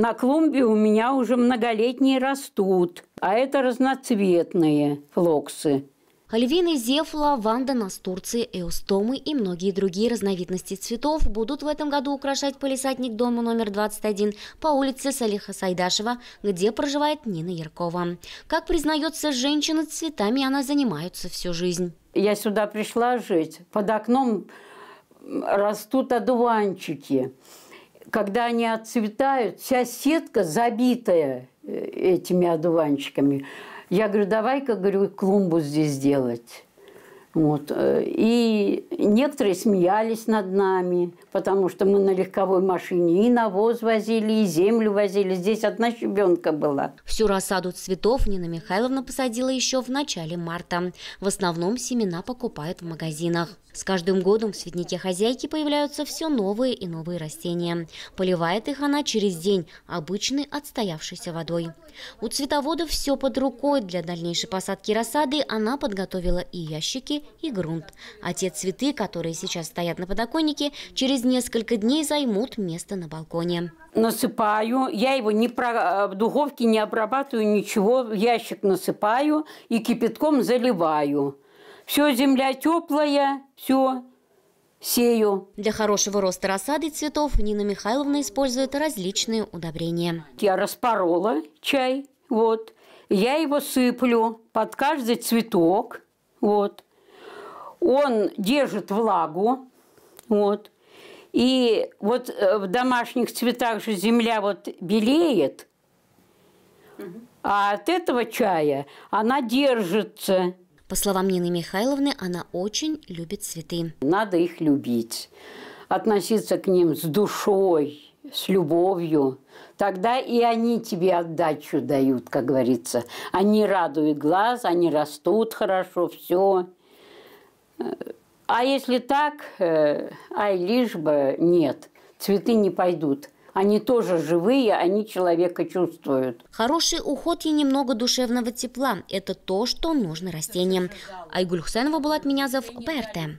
На клумбе у меня уже многолетние растут, а это разноцветные флоксы. Альвины, зефла, ванда, настурции, эустомы и многие другие разновидности цветов будут в этом году украшать полисадник дома номер 21 по улице Салиха Сайдашева, где проживает Нина Яркова. Как признается женщина, цветами она занимается всю жизнь. Я сюда пришла жить. Под окном растут одуванчики когда они отцветают, вся сетка забитая э, этими одуванчиками. Я говорю, давай-ка, говорю, клумбу здесь сделать. Вот. Э, и некоторые смеялись над нами, потому что мы на легковой машине и навоз возили, и землю возили. Здесь одна щебенка была. Всю рассаду цветов Нина Михайловна посадила еще в начале марта. В основном семена покупают в магазинах. С каждым годом в цветнике хозяйки появляются все новые и новые растения. Поливает их она через день обычной отстоявшейся водой. У цветоводов все под рукой. Для дальнейшей посадки рассады она подготовила и ящики, и грунт. А те цветы, которые сейчас стоят на подоконнике, через несколько дней займут место на балконе. Насыпаю, я его не про... Э, в духовке не обрабатываю ничего, в ящик насыпаю и кипятком заливаю. Все, земля теплая, все, сею. Для хорошего роста рассады цветов Нина Михайловна использует различные удобрения. Я распорола чай, вот. Я его сыплю под каждый цветок, вот он держит влагу, вот. И вот э, в домашних цветах же земля вот белеет, а от этого чая она держится. По словам Нины Михайловны, она очень любит цветы. Надо их любить, относиться к ним с душой, с любовью. Тогда и они тебе отдачу дают, как говорится. Они радуют глаз, они растут хорошо, все. А если так, э, ай, лишь бы нет, цветы не пойдут. Они тоже живые, они человека чувствуют. Хороший уход и немного душевного тепла – это то, что нужно растениям. Айгуль Хусенова, Булат Минязов, ПРТ.